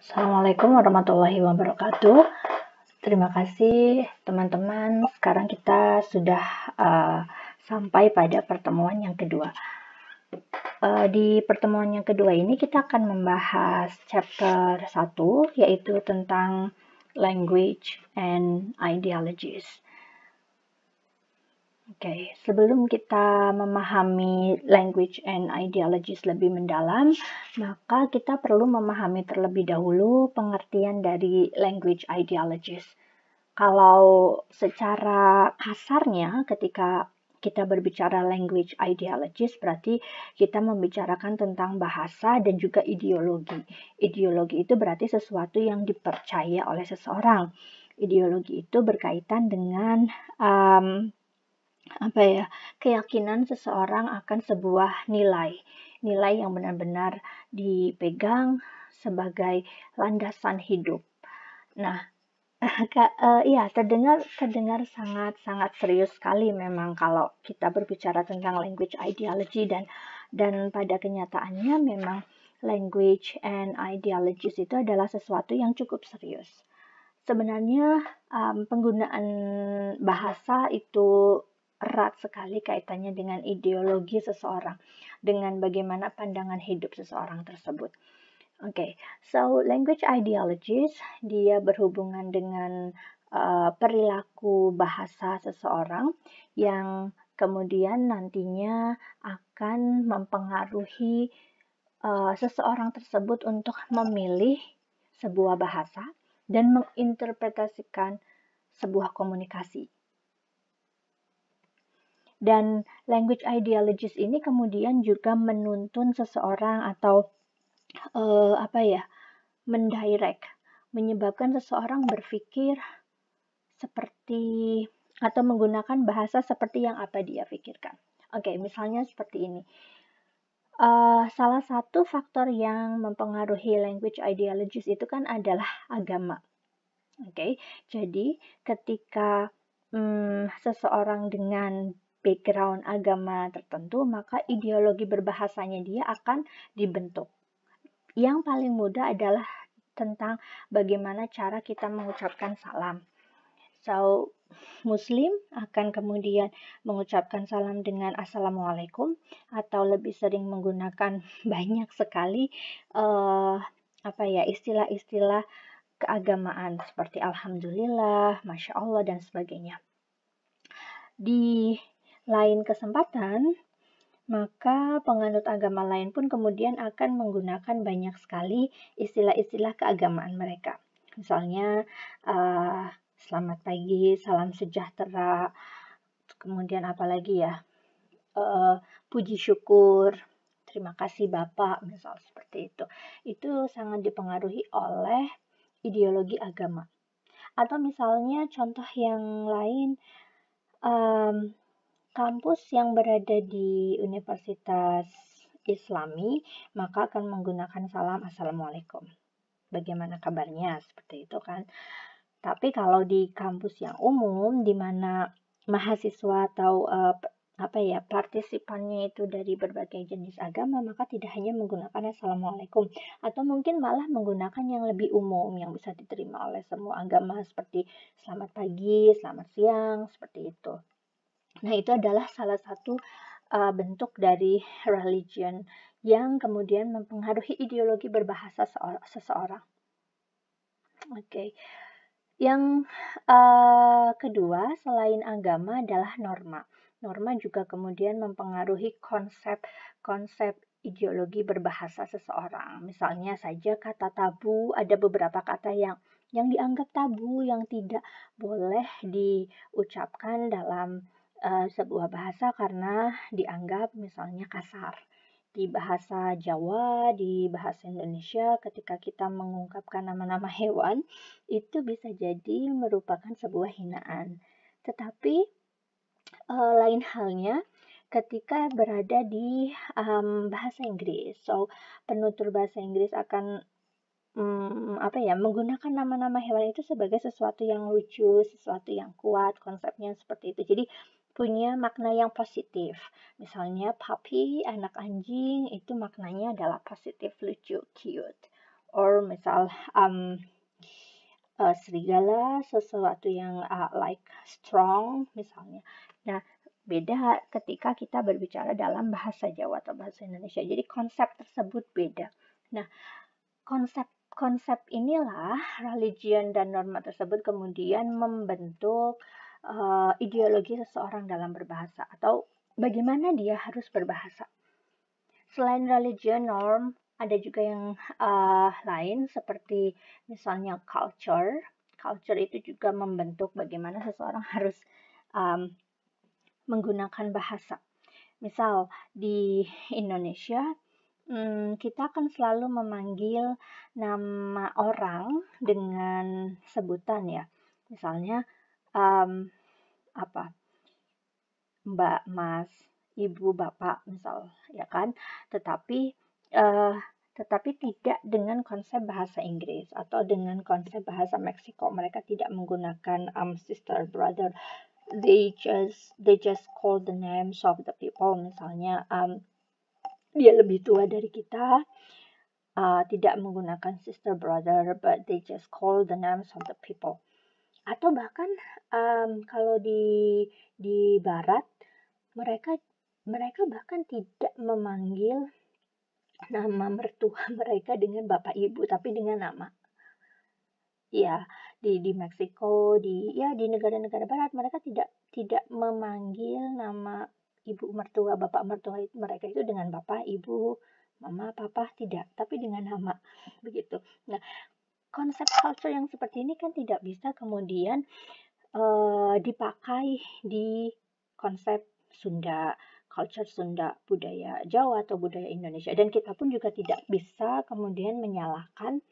Assalamualaikum warahmatullahi wabarakatuh. Terima kasih teman-teman. Sekarang kita sudah uh, sampai pada pertemuan yang kedua. Uh, di pertemuan yang kedua ini kita akan membahas chapter 1 yaitu tentang language and ideologies okay, sebelum kita memahami language and ideologies lebih mendalam, maka kita perlu memahami terlebih dahulu pengertian dari language ideologies. Kalau secara kasarnya ketika kita berbicara language ideologies, berarti kita membicarakan tentang bahasa dan juga ideologi. Ideologi itu berarti sesuatu yang dipercaya oleh seseorang. Ideologi itu berkaitan dengan um, apa ya keyakinan seseorang akan sebuah nilai nilai yang benar-benar dipegang sebagai landasan hidup. Nah, ya terdengar terdengar sangat sangat serius sekali memang kalau kita berbicara tentang language ideology dan dan pada kenyataannya memang language and ideologies itu adalah sesuatu yang cukup serius. Sebenarnya um, penggunaan bahasa itu erat sekali kaitannya dengan ideologi seseorang, dengan bagaimana pandangan hidup seseorang tersebut. Oke, okay. so language ideologies dia berhubungan dengan uh, perilaku bahasa seseorang yang kemudian nantinya akan mempengaruhi uh, seseorang tersebut untuk memilih sebuah bahasa dan menginterpretasikan sebuah komunikasi. Dan language ideologis ini kemudian juga menuntun seseorang atau uh, apa ya, mendirect, menyebabkan seseorang berpikir seperti atau menggunakan bahasa seperti yang apa dia pikirkan. Oke, okay, misalnya seperti ini. Uh, salah satu faktor yang mempengaruhi language ideologis itu kan adalah agama. Oke, okay? jadi ketika hmm, seseorang dengan background agama tertentu, maka ideologi berbahasanya dia akan dibentuk. Yang paling mudah adalah tentang bagaimana cara kita mengucapkan salam. So, Muslim akan kemudian mengucapkan salam dengan assalamualaikum atau lebih sering menggunakan banyak sekali uh, apa ya istilah-istilah keagamaan seperti alhamdulillah, masya Allah dan sebagainya. Di lain kesempatan, maka penganut agama lain pun kemudian akan menggunakan banyak sekali istilah-istilah keagamaan mereka. Misalnya, uh, selamat pagi, salam sejahtera, kemudian apalagi ya, uh, puji syukur, terima kasih Bapak, misal seperti itu. Itu sangat dipengaruhi oleh ideologi agama. Atau misalnya contoh yang lain, um, kampus yang berada di Universitas Islami maka akan menggunakan salam assalamualaikum. Bagaimana kabarnya seperti itu kan? Tapi kalau di kampus yang umum di mana mahasiswa atau uh, apa ya partisipannya itu dari berbagai jenis agama maka tidak hanya menggunakan assalamualaikum atau mungkin malah menggunakan yang lebih umum yang bisa diterima oleh semua agama seperti selamat pagi, selamat siang, seperti itu. Nah, itu adalah salah satu uh, bentuk dari religion yang kemudian mempengaruhi ideologi berbahasa seseorang. Oke. Okay. Yang uh, kedua, selain agama adalah norma. Norma juga kemudian mempengaruhi konsep-konsep ideologi berbahasa seseorang. Misalnya saja kata tabu, ada beberapa kata yang yang dianggap tabu, yang tidak boleh diucapkan dalam Eh, sebuah bahasa karena dianggap misalnya kasar. Di bahasa Jawa, di bahasa Indonesia, ketika kita mengungkapkan nama-nama hewan, itu bisa jadi merupakan sebuah hinaan. Tetapi uh, lain halnya ketika berada di um, bahasa Inggris. So, penutur bahasa Inggris akan um, apa ya, menggunakan nama-nama hewan itu sebagai sesuatu yang lucu, sesuatu yang kuat, konsepnya seperti itu. Jadi, punya makna yang positif. Misalnya puppy, anak anjing, itu maknanya adalah positif, lucu, cute. Or misal um, uh, serigala, sesuatu yang uh, like strong misalnya. Nah, beda ketika kita berbicara dalam bahasa Jawa atau bahasa Indonesia. Jadi konsep tersebut beda. Nah, konsep konsep inilah religion dan norma tersebut kemudian membentuk uh, ideologi seseorang dalam berbahasa atau bagaimana dia harus berbahasa. Selain religion, norm, ada juga yang uh, lain seperti misalnya culture. Culture itu juga membentuk bagaimana seseorang harus um, menggunakan bahasa. Misal di Indonesia hmm, kita akan selalu memanggil nama orang dengan sebutan ya. Misalnya um, apa Mbak, Mas, Ibu, Bapak, misal, ya kan? Tetapi uh, tetapi tidak dengan konsep bahasa Inggris atau dengan konsep bahasa Meksiko. Mereka tidak menggunakan um, sister, brother. They just they just call the names of the people. Misalnya um, dia lebih tua dari kita, uh, tidak menggunakan sister, brother, but they just call the names of the people atau bahkan um, kalau di di barat mereka mereka bahkan tidak memanggil nama mertua mereka dengan bapak ibu tapi dengan nama ya di di Meksiko di ya di negara-negara barat mereka tidak tidak memanggil nama ibu mertua bapak mertua mereka itu dengan bapak ibu mama papa tidak tapi dengan nama begitu nah konsep culture yang seperti ini kan tidak bisa kemudian uh, dipakai di konsep Sunda, culture Sunda, budaya Jawa atau budaya Indonesia. Dan kita pun juga tidak bisa kemudian menyalahkan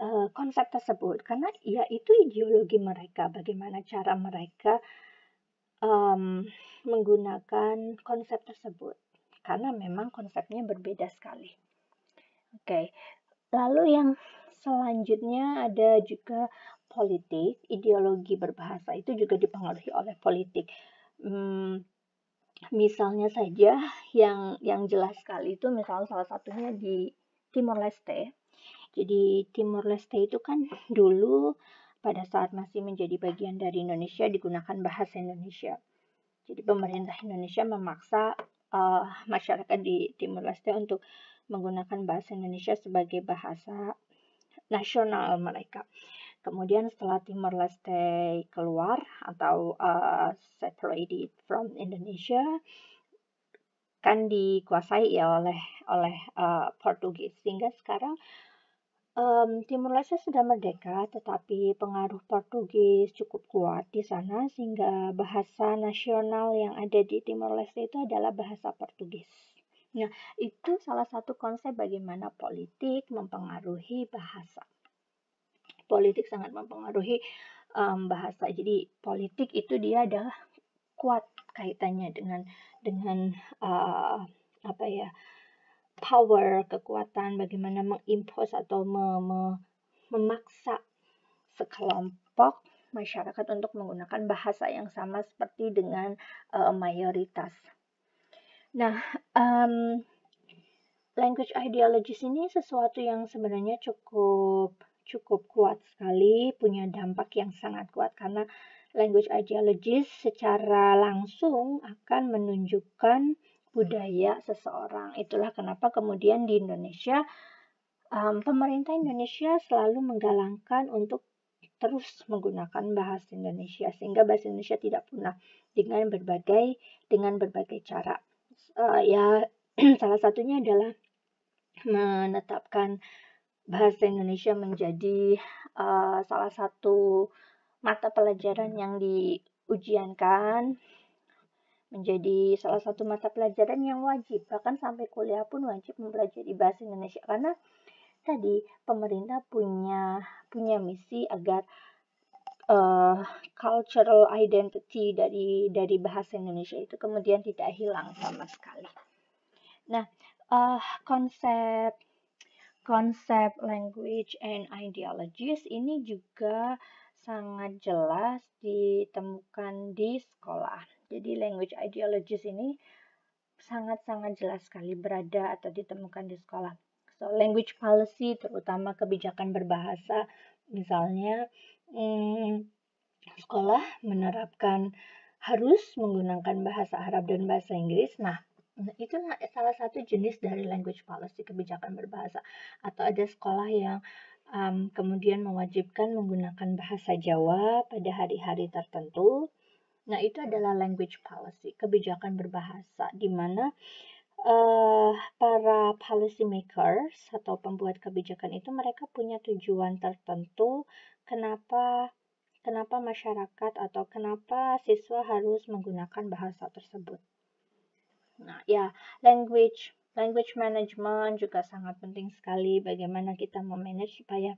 uh, konsep tersebut karena ya itu ideologi mereka, bagaimana cara mereka um, menggunakan konsep tersebut karena memang konsepnya berbeda sekali. Oke, okay. lalu yang selanjutnya ada juga politik, ideologi berbahasa itu juga dipengaruhi oleh politik. Hmm, misalnya saja yang yang jelas sekali itu misalnya salah satunya di Timor Leste. Jadi Timor Leste itu kan dulu pada saat masih menjadi bagian dari Indonesia digunakan bahasa Indonesia. Jadi pemerintah Indonesia memaksa uh, masyarakat di Timor Leste untuk menggunakan bahasa Indonesia sebagai bahasa nasional mereka. Kemudian setelah Timor Leste keluar atau uh, separated from Indonesia kan dikuasai ya oleh oleh uh, Portugis sehingga sekarang um, Timor Leste sudah merdeka tetapi pengaruh Portugis cukup kuat di sana sehingga bahasa nasional yang ada di Timor Leste itu adalah bahasa Portugis. Nah, itu salah satu konsep bagaimana politik mempengaruhi bahasa. Politik sangat mempengaruhi um, bahasa. Jadi politik itu dia adalah kuat kaitannya dengan dengan uh, apa ya power kekuatan bagaimana mengimpos atau me, memaksa sekelompok masyarakat untuk menggunakan bahasa yang sama seperti dengan uh, mayoritas Nah, um, language ideologies ini sesuatu yang sebenarnya cukup cukup kuat sekali, punya dampak yang sangat kuat karena language ideologies secara langsung akan menunjukkan budaya seseorang. Itulah kenapa kemudian di Indonesia um, pemerintah Indonesia selalu menggalangkan untuk terus menggunakan bahasa Indonesia sehingga bahasa Indonesia tidak punah dengan berbagai dengan berbagai cara uh, ya salah satunya adalah menetapkan bahasa Indonesia menjadi uh, salah satu mata pelajaran yang diujiankan menjadi salah satu mata pelajaran yang wajib bahkan sampai kuliah pun wajib mempelajari bahasa Indonesia karena tadi pemerintah punya punya misi agar uh, cultural identity dari dari bahasa Indonesia itu kemudian tidak hilang sama sekali. Nah, uh, konsep konsep language and ideologies ini juga sangat jelas ditemukan di sekolah. Jadi language ideologies ini sangat-sangat jelas sekali berada atau ditemukan di sekolah. So language policy terutama kebijakan berbahasa misalnya hmm, sekolah menerapkan harus menggunakan bahasa Arab dan bahasa Inggris. Nah, itu salah satu jenis dari language policy kebijakan berbahasa atau ada sekolah yang um, kemudian mewajibkan menggunakan bahasa Jawa pada hari-hari tertentu. Nah, itu adalah language policy, kebijakan berbahasa di mana uh, para policy makers atau pembuat kebijakan itu mereka punya tujuan tertentu kenapa kenapa masyarakat atau kenapa siswa harus menggunakan bahasa tersebut. Nah, ya, language language management juga sangat penting sekali bagaimana kita memanage supaya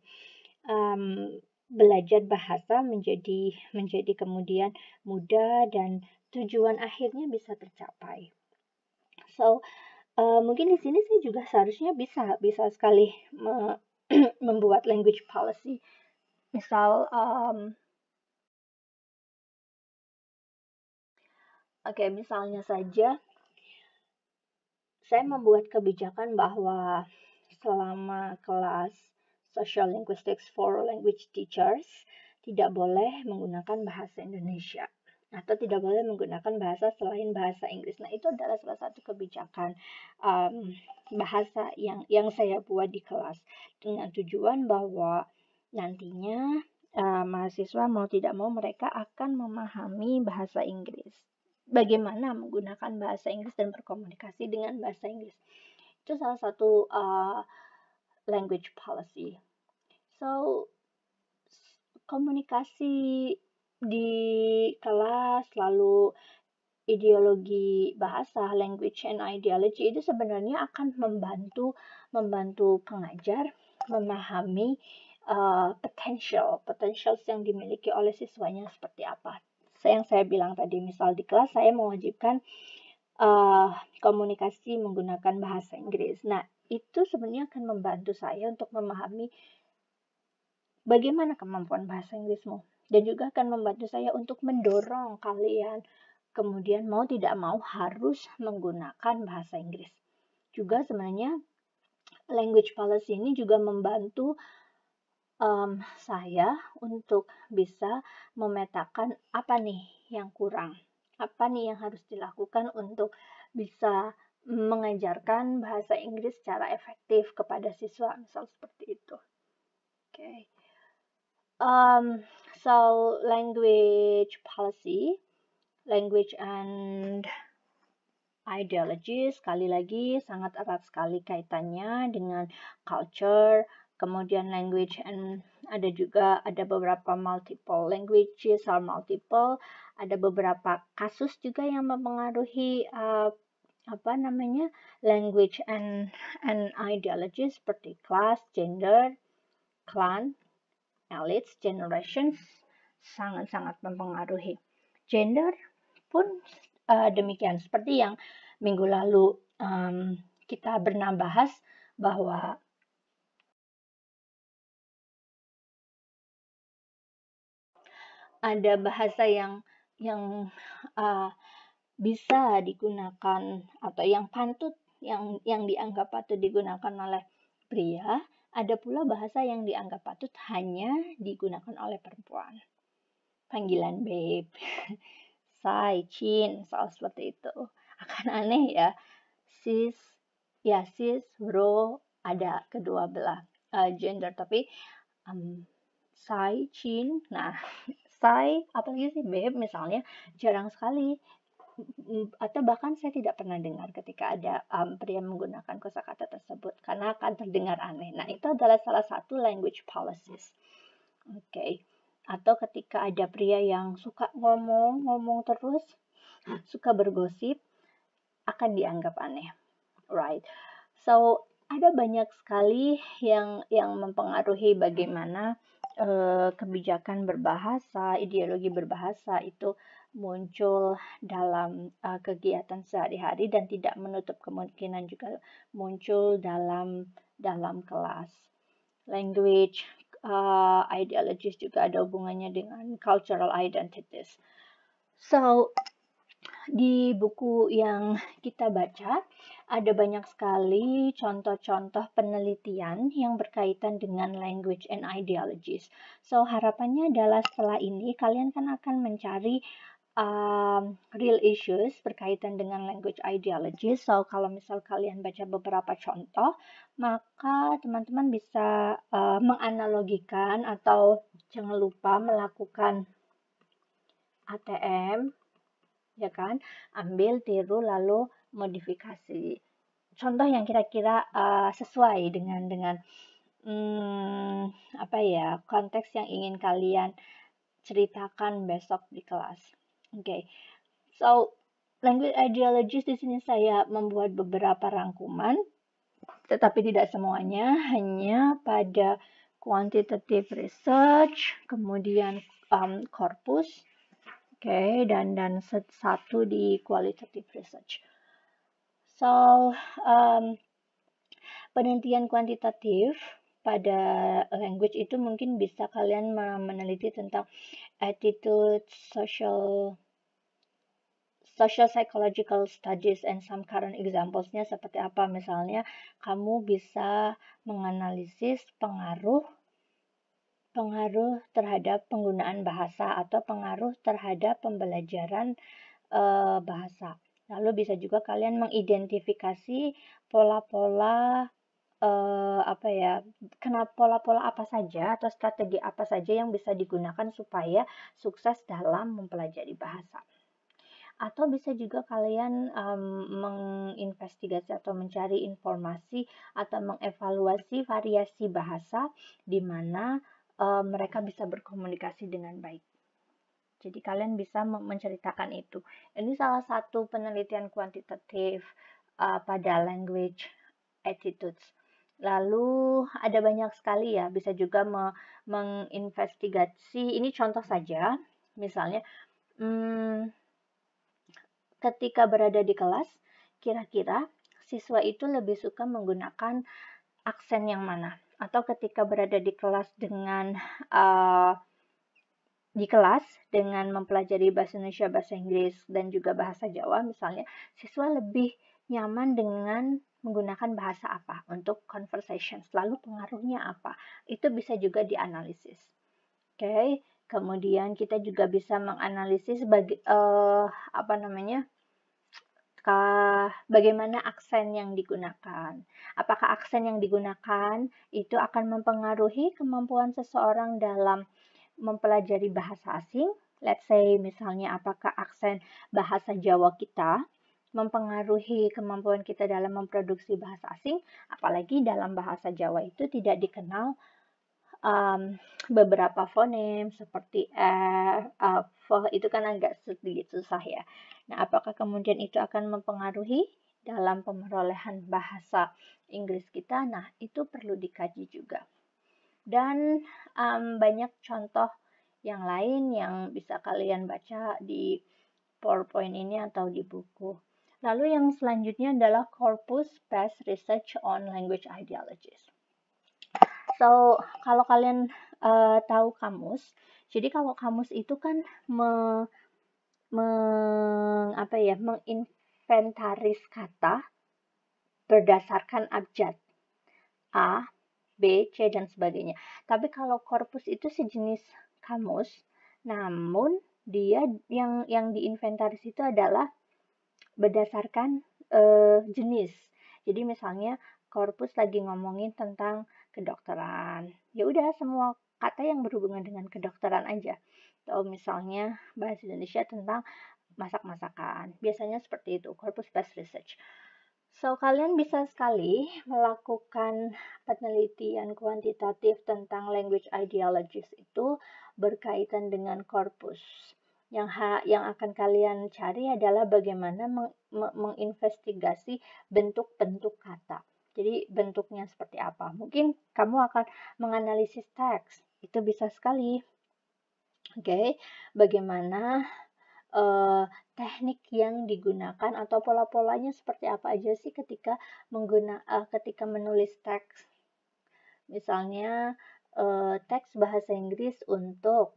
um, belajar bahasa menjadi menjadi kemudian mudah dan tujuan akhirnya bisa tercapai. So uh, mungkin di sini saya juga seharusnya bisa bisa sekali me membuat language policy misal um, oke okay, misalnya saja saya hmm. membuat kebijakan bahwa selama kelas social linguistics for language teachers tidak boleh menggunakan bahasa Indonesia atau tidak boleh menggunakan bahasa selain bahasa Inggris. Nah, itu adalah salah satu kebijakan um, bahasa yang yang saya buat di kelas dengan tujuan bahwa nantinya uh, mahasiswa mau tidak mau mereka akan memahami bahasa Inggris. Bagaimana menggunakan bahasa Inggris dan berkomunikasi dengan bahasa Inggris. Itu salah satu uh, language policy. So komunikasi di kelas lalu ideologi bahasa, language and ideology itu sebenarnya akan membantu membantu pengajar memahami Eh, potential, potential, yang dimiliki oleh siswanya seperti apa. Yang saya bilang tadi, misal di kelas saya mewajibkan uh, komunikasi menggunakan bahasa Inggris. Nah, itu sebenarnya akan membantu saya untuk memahami bagaimana kemampuan bahasa Inggrismu. Dan juga akan membantu saya untuk mendorong kalian kemudian mau tidak mau harus menggunakan bahasa Inggris. Juga sebenarnya language policy ini juga membantu um, saya untuk bisa memetakan apa nih yang kurang, apa nih yang harus dilakukan untuk bisa mengajarkan bahasa Inggris secara efektif kepada siswa, misal seperti itu. Oke. Okay. Um, so language policy, language and ideology sekali lagi sangat erat sekali kaitannya dengan culture, kemudian language and ada juga ada beberapa multiple languages or multiple ada beberapa kasus juga yang mempengaruhi uh, apa namanya language and and ideology seperti class, gender, clan, elites, generations sangat-sangat mempengaruhi. Gender pun uh, demikian seperti yang minggu lalu um, kita pernah bahwa ada bahasa yang yang uh, bisa digunakan atau yang pantut yang yang dianggap patut digunakan oleh pria, ada pula bahasa yang dianggap patut hanya digunakan oleh perempuan. Panggilan babe, sai, chin, soal seperti itu. Akan aneh ya, sis, ya sis, bro, ada kedua belah uh, gender, tapi um, say, chin, nah saya apalagi sih beb misalnya jarang sekali atau bahkan saya tidak pernah dengar ketika ada um, pria menggunakan kosakata tersebut karena akan terdengar aneh. Nah, itu adalah salah satu language policies. Oke. Okay. Atau ketika ada pria yang suka ngomong-ngomong terus, suka bergosip, akan dianggap aneh. Right. So, ada banyak sekali yang yang mempengaruhi bagaimana Eh, kebijakan berbahasa, ideologi berbahasa itu muncul dalam eh, kegiatan sehari-hari dan tidak menutup kemungkinan juga muncul dalam dalam kelas. Language, uh, eh, ideologies juga ada hubungannya dengan cultural identities. So, di buku yang kita baca, ada banyak sekali contoh-contoh penelitian yang berkaitan dengan language and ideologies. So, harapannya adalah setelah ini kalian kan akan mencari um, real issues berkaitan dengan language ideologies. So, kalau misal kalian baca beberapa contoh, maka teman-teman bisa uh, menganalogikan atau jangan lupa melakukan ATM ya kan? Ambil, tiru, lalu modifikasi contoh yang kira-kira uh, sesuai dengan dengan hmm, apa ya konteks yang ingin kalian ceritakan besok di kelas. Oke, okay. so language ideologies di sini saya membuat beberapa rangkuman, tetapi tidak semuanya, hanya pada quantitative research, kemudian um, corpus, oke, okay, dan dan satu di qualitative research. So, um, penelitian kuantitatif pada language itu mungkin bisa kalian meneliti tentang attitude, social social psychological studies and some current examplesnya seperti apa misalnya kamu bisa menganalisis pengaruh pengaruh terhadap penggunaan bahasa atau pengaruh terhadap pembelajaran uh, bahasa Lalu nah, bisa juga kalian mengidentifikasi pola-pola eh, apa ya, kenapa pola-pola apa saja atau strategi apa saja yang bisa digunakan supaya sukses dalam mempelajari bahasa. Atau bisa juga kalian um, menginvestigasi atau mencari informasi atau mengevaluasi variasi bahasa di mana um, mereka bisa berkomunikasi dengan baik. Jadi kalian bisa menceritakan itu. Ini salah satu penelitian kuantitatif uh, pada language attitudes. Lalu ada banyak sekali ya, bisa juga me menginvestigasi. Ini contoh saja, misalnya hmm, ketika berada di kelas, kira-kira siswa itu lebih suka menggunakan aksen yang mana? Atau ketika berada di kelas dengan uh, di kelas dengan mempelajari bahasa Indonesia, bahasa Inggris, dan juga bahasa Jawa misalnya, siswa lebih nyaman dengan menggunakan bahasa apa untuk conversation, lalu pengaruhnya apa. Itu bisa juga dianalisis. Oke, okay? kemudian kita juga bisa menganalisis bagi, uh, apa namanya, bagaimana aksen yang digunakan. Apakah aksen yang digunakan itu akan mempengaruhi kemampuan seseorang dalam mempelajari bahasa asing, let's say misalnya apakah aksen bahasa Jawa kita mempengaruhi kemampuan kita dalam memproduksi bahasa asing, apalagi dalam bahasa Jawa itu tidak dikenal um, beberapa fonem seperti r, e, uh, e, itu kan agak sedikit susah ya. Nah, apakah kemudian itu akan mempengaruhi dalam pemerolehan bahasa Inggris kita? Nah, itu perlu dikaji juga dan um, banyak contoh yang lain yang bisa kalian baca di PowerPoint ini atau di buku. Lalu yang selanjutnya adalah corpus based research on language ideologies. So, kalau kalian uh, tahu kamus, jadi kalau kamus itu kan me, me, apa ya, menginventaris kata berdasarkan abjad A, B, C, dan sebagainya. Tapi kalau korpus itu sejenis kamus, namun dia yang yang diinventaris itu adalah berdasarkan uh, jenis. Jadi misalnya korpus lagi ngomongin tentang kedokteran. Ya udah semua kata yang berhubungan dengan kedokteran aja. Atau misalnya bahasa Indonesia tentang masak-masakan. Biasanya seperti itu, korpus based research. So, kalian bisa sekali melakukan penelitian kuantitatif tentang language ideologies itu berkaitan dengan korpus. Yang, ha, yang akan kalian cari adalah bagaimana meng, me, menginvestigasi bentuk-bentuk kata. Jadi, bentuknya seperti apa. Mungkin kamu akan menganalisis teks. Itu bisa sekali. Oke, okay? bagaimana uh, teknik yang digunakan atau pola-polanya seperti apa aja sih ketika mengguna uh, ketika menulis teks. Misalnya uh, teks bahasa Inggris untuk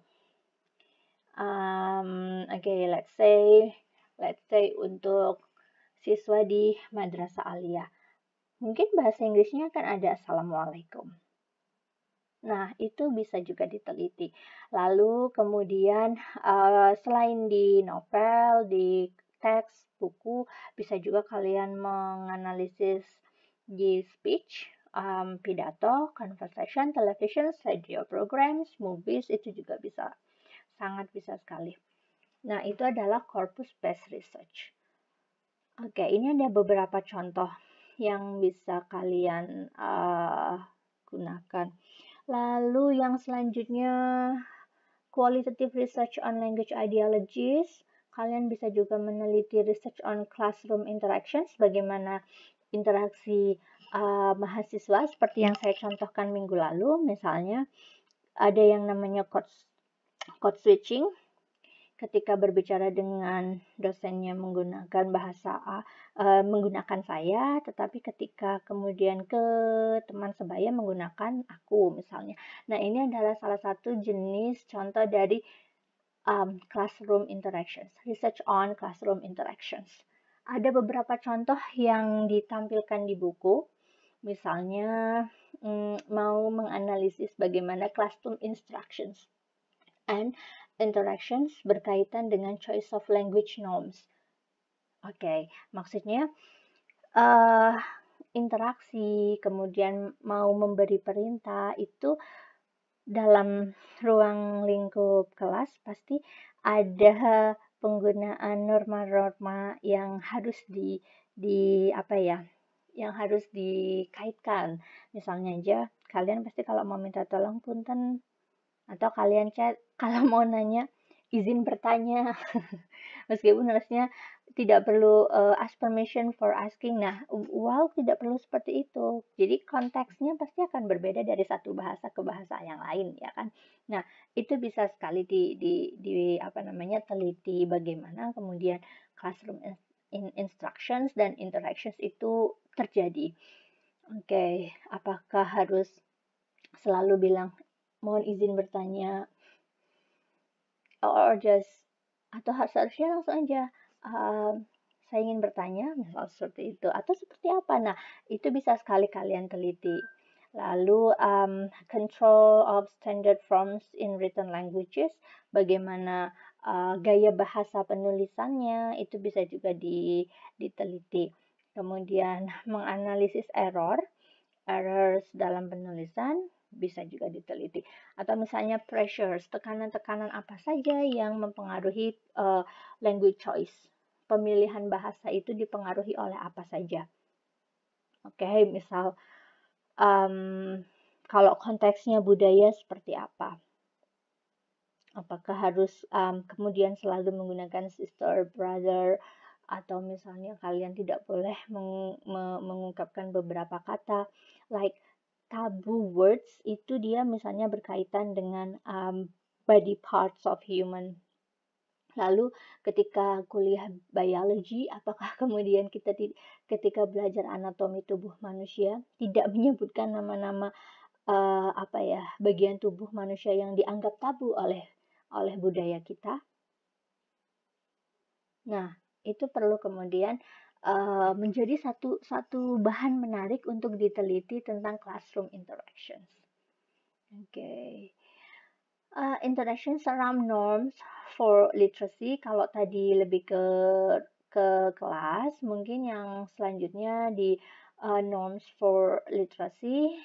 um, oke okay, let's say let's say untuk siswa di madrasah alia Mungkin bahasa Inggrisnya akan ada assalamualaikum. Nah, itu bisa juga diteliti. Lalu kemudian uh, selain di novel, di teks, buku, bisa juga kalian menganalisis di speech, um, pidato, conversation, television, radio programs, movies, itu juga bisa. Sangat bisa sekali. Nah, itu adalah corpus-based research. Oke, ini ada beberapa contoh yang bisa kalian uh, gunakan Lalu yang selanjutnya qualitative research on language ideologies. Kalian bisa juga meneliti research on classroom interactions, bagaimana interaksi uh, mahasiswa seperti yang saya contohkan minggu lalu. Misalnya ada yang namanya code, code switching, ketika berbicara dengan dosennya menggunakan bahasa A, uh, menggunakan saya, tetapi ketika kemudian ke teman sebaya menggunakan aku misalnya. Nah, ini adalah salah satu jenis contoh dari um, classroom interactions, research on classroom interactions. Ada beberapa contoh yang ditampilkan di buku, misalnya um, mau menganalisis bagaimana classroom instructions and interactions berkaitan dengan choice of language norms. Oke, okay, maksudnya uh, interaksi, kemudian mau memberi perintah itu dalam ruang lingkup kelas pasti ada penggunaan norma-norma yang harus di di apa ya yang harus dikaitkan. Misalnya aja, kalian pasti kalau mau minta tolong punten atau kalian chat kalau mau nanya izin bertanya meskipun harusnya tidak perlu uh, ask permission for asking nah wow tidak perlu seperti itu jadi konteksnya pasti akan berbeda dari satu bahasa ke bahasa yang lain ya kan nah itu bisa sekali di di, di apa namanya teliti bagaimana kemudian classroom in instructions dan interactions itu terjadi oke okay. apakah harus selalu bilang mohon izin bertanya or just atau harusnya langsung aja uh, saya ingin bertanya misal seperti itu atau seperti apa nah itu bisa sekali kalian teliti lalu um, control of standard forms in written languages bagaimana uh, gaya bahasa penulisannya itu bisa juga di, diteliti kemudian menganalisis error errors dalam penulisan bisa juga diteliti. Atau misalnya pressures, tekanan-tekanan apa saja yang mempengaruhi uh, language choice. Pemilihan bahasa itu dipengaruhi oleh apa saja. Oke, okay, misal um, kalau konteksnya budaya seperti apa. Apakah harus um, kemudian selalu menggunakan sister, brother, atau misalnya kalian tidak boleh meng, me, mengungkapkan beberapa kata like tabu words itu dia misalnya berkaitan dengan um, body parts of human. Lalu ketika kuliah biology, apakah kemudian kita di, ketika belajar anatomi tubuh manusia tidak menyebutkan nama-nama uh, apa ya bagian tubuh manusia yang dianggap tabu oleh oleh budaya kita? Nah, itu perlu kemudian Eh, menjadi satu satu bahan menarik untuk diteliti tentang classroom interactions. Oke. Okay. Uh, eh, interactions around norms for literacy kalau tadi lebih ke ke kelas, mungkin yang selanjutnya di uh, norms for literacy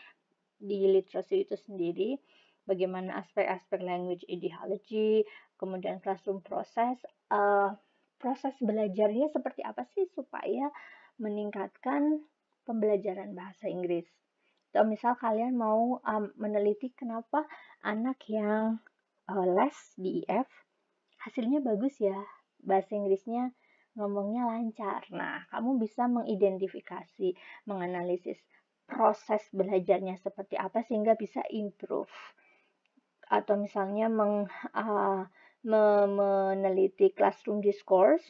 di literacy itu sendiri bagaimana aspek-aspek language ideology, kemudian classroom process uh, proses belajarnya seperti apa sih supaya meningkatkan pembelajaran bahasa Inggris. Atau misal kalian mau um, meneliti kenapa anak yang uh, les di IF hasilnya bagus ya, bahasa Inggrisnya ngomongnya lancar. Nah, kamu bisa mengidentifikasi, menganalisis proses belajarnya seperti apa sehingga bisa improve. Atau misalnya meng uh, meneliti classroom discourse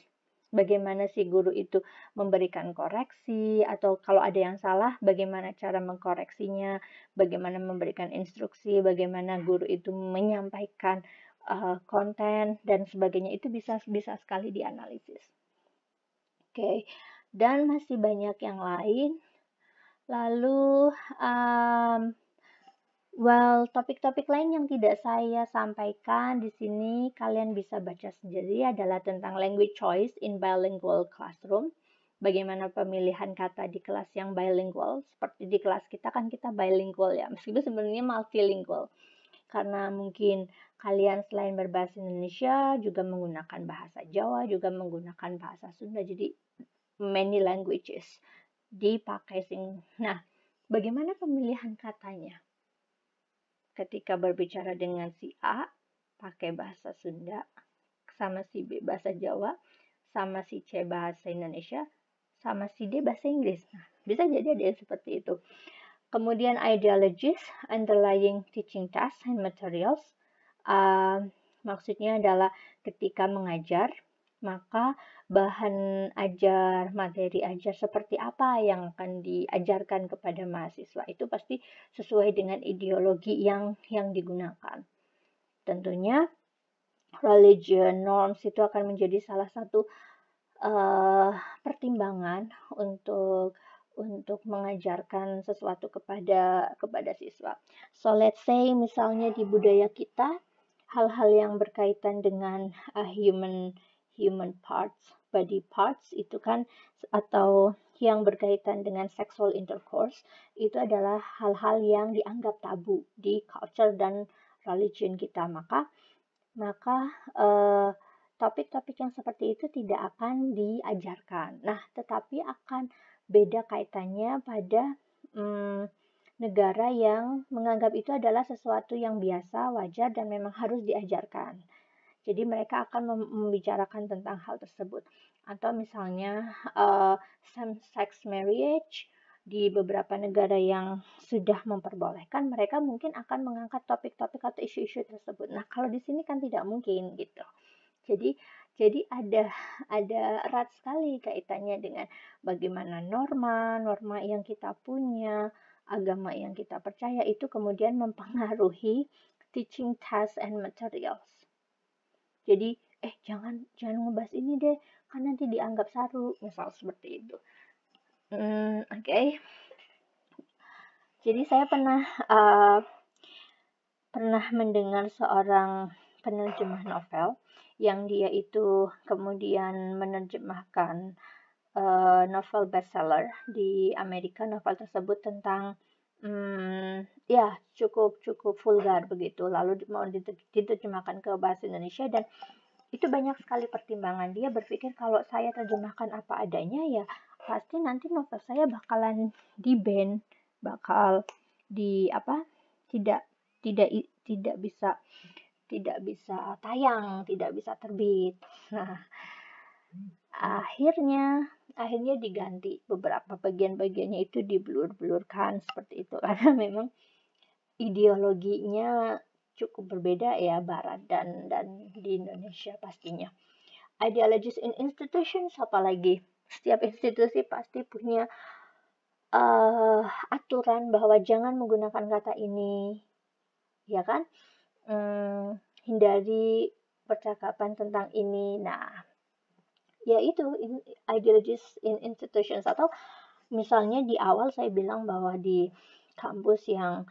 bagaimana si guru itu memberikan koreksi atau kalau ada yang salah bagaimana cara mengkoreksinya, bagaimana memberikan instruksi, bagaimana guru itu menyampaikan uh, konten dan sebagainya itu bisa bisa sekali dianalisis. Oke. Okay. Dan masih banyak yang lain. Lalu um, Well, topik-topik lain yang tidak saya sampaikan di sini kalian bisa baca sendiri adalah tentang language choice in bilingual classroom. Bagaimana pemilihan kata di kelas yang bilingual, seperti di kelas kita kan kita bilingual ya, meskipun sebenarnya multilingual. Karena mungkin kalian selain berbahasa Indonesia juga menggunakan bahasa Jawa, juga menggunakan bahasa Sunda, jadi many languages dipakai sing. Nah, bagaimana pemilihan katanya? ketika berbicara dengan si A pakai bahasa Sunda, sama si B bahasa Jawa, sama si C bahasa Indonesia, sama si D bahasa Inggris. Nah, bisa jadi ada yang seperti itu. Kemudian ideologies, underlying teaching tasks and materials. Uh, maksudnya adalah ketika mengajar, maka bahan ajar, materi ajar seperti apa yang akan diajarkan kepada mahasiswa itu pasti sesuai dengan ideologi yang yang digunakan. Tentunya religion norms itu akan menjadi salah satu uh, pertimbangan untuk untuk mengajarkan sesuatu kepada kepada siswa. So let's say misalnya di budaya kita hal-hal yang berkaitan dengan uh, human human parts, body parts itu kan atau yang berkaitan dengan sexual intercourse itu adalah hal-hal yang dianggap tabu di culture dan religion kita. Maka maka topik eh, topik-topik yang seperti itu tidak akan diajarkan. Nah, tetapi akan beda kaitannya pada um, negara yang menganggap itu adalah sesuatu yang biasa, wajar, dan memang harus diajarkan. Jadi mereka akan membicarakan tentang hal tersebut. Atau misalnya uh, eh, same sex marriage di beberapa negara yang sudah memperbolehkan, mereka mungkin akan mengangkat topik-topik atau isu-isu tersebut. Nah, kalau di sini kan tidak mungkin gitu. Jadi jadi ada ada erat sekali kaitannya dengan bagaimana norma norma yang kita punya agama yang kita percaya itu kemudian mempengaruhi teaching tasks and materials jadi eh jangan jangan ngebahas ini deh kan nanti dianggap saru misal seperti itu hmm, oke okay. jadi saya pernah uh, pernah mendengar seorang penerjemah novel yang dia itu kemudian menerjemahkan uh, novel bestseller di Amerika novel tersebut tentang Hmm, ya cukup cukup vulgar begitu, lalu mau diterjemahkan ke bahasa Indonesia dan itu banyak sekali pertimbangan. Dia berpikir kalau saya terjemahkan apa adanya ya pasti nanti novel saya bakalan di-ban, bakal di apa? tidak tidak tidak bisa tidak bisa tayang, tidak bisa terbit. Nah, akhirnya akhirnya diganti beberapa bagian-bagiannya itu diblur-blurkan seperti itu karena memang ideologinya cukup berbeda ya barat dan dan di Indonesia pastinya. Ideologies in institutions apalagi setiap institusi pasti punya uh, aturan bahwa jangan menggunakan kata ini ya kan hmm, hindari percakapan tentang ini nah yaitu in, ideologis in institutions atau misalnya di awal saya bilang bahwa di kampus yang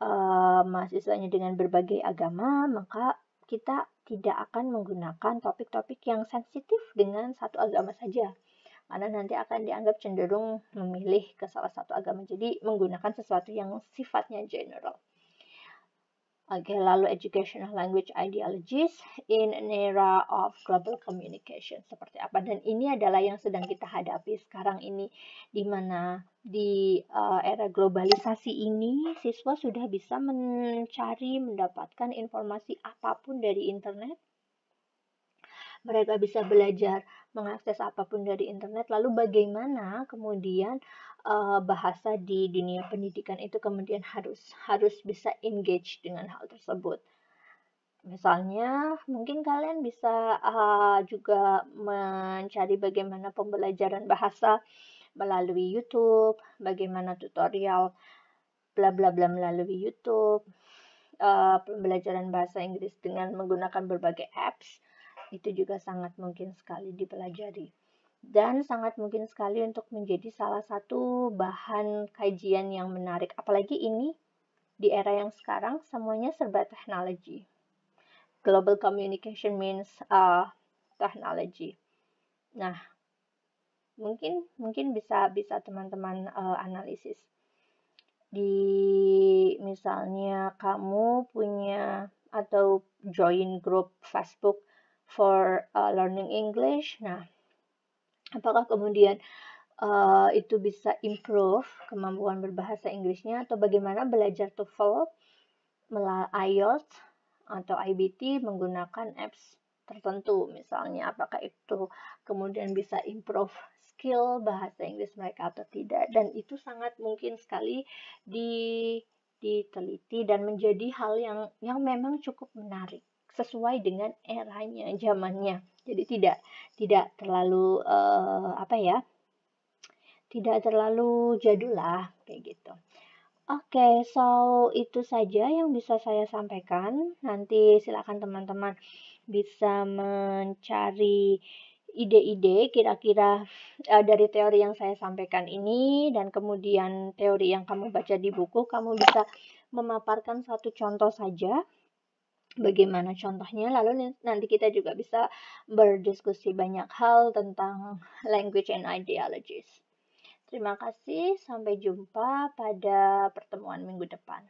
uh, mahasiswanya dengan berbagai agama maka kita tidak akan menggunakan topik-topik yang sensitif dengan satu agama saja karena nanti akan dianggap cenderung memilih ke salah satu agama jadi menggunakan sesuatu yang sifatnya general Okay, lalu educational language ideologies in an era of global communication seperti apa? Dan ini adalah yang sedang kita hadapi sekarang ini, di mana di uh, era globalisasi ini siswa sudah bisa mencari mendapatkan informasi apapun dari internet. Mereka bisa belajar mengakses apapun dari internet. Lalu bagaimana kemudian uh, bahasa di dunia pendidikan itu kemudian harus harus bisa engage dengan hal tersebut. Misalnya, mungkin kalian bisa uh, juga mencari bagaimana pembelajaran bahasa melalui YouTube, bagaimana tutorial bla bla bla melalui YouTube, uh, pembelajaran bahasa Inggris dengan menggunakan berbagai apps itu juga sangat mungkin sekali dipelajari dan sangat mungkin sekali untuk menjadi salah satu bahan kajian yang menarik. Apalagi ini di era yang sekarang semuanya serba teknologi. Global communication means uh, technology. Nah, mungkin mungkin bisa bisa teman-teman uh, analisis. Di misalnya kamu punya atau join grup Facebook for uh, learning English. Nah, apakah kemudian uh, itu bisa improve kemampuan berbahasa Inggrisnya atau bagaimana belajar TOEFL, melalui IELTS atau IBT menggunakan apps tertentu misalnya apakah itu kemudian bisa improve skill bahasa Inggris mereka atau tidak dan itu sangat mungkin sekali di diteliti dan menjadi hal yang yang memang cukup menarik sesuai dengan eranya zamannya jadi tidak tidak terlalu uh, apa ya? Tidak terlalu jadul lah kayak gitu. Oke, okay, so itu saja yang bisa saya sampaikan. Nanti silakan teman-teman bisa mencari ide-ide kira-kira uh, dari teori yang saya sampaikan ini dan kemudian teori yang kamu baca di buku kamu bisa memaparkan satu contoh saja bagaimana contohnya lalu nanti kita juga bisa berdiskusi banyak hal tentang language and ideologies. Terima kasih, sampai jumpa pada pertemuan minggu depan.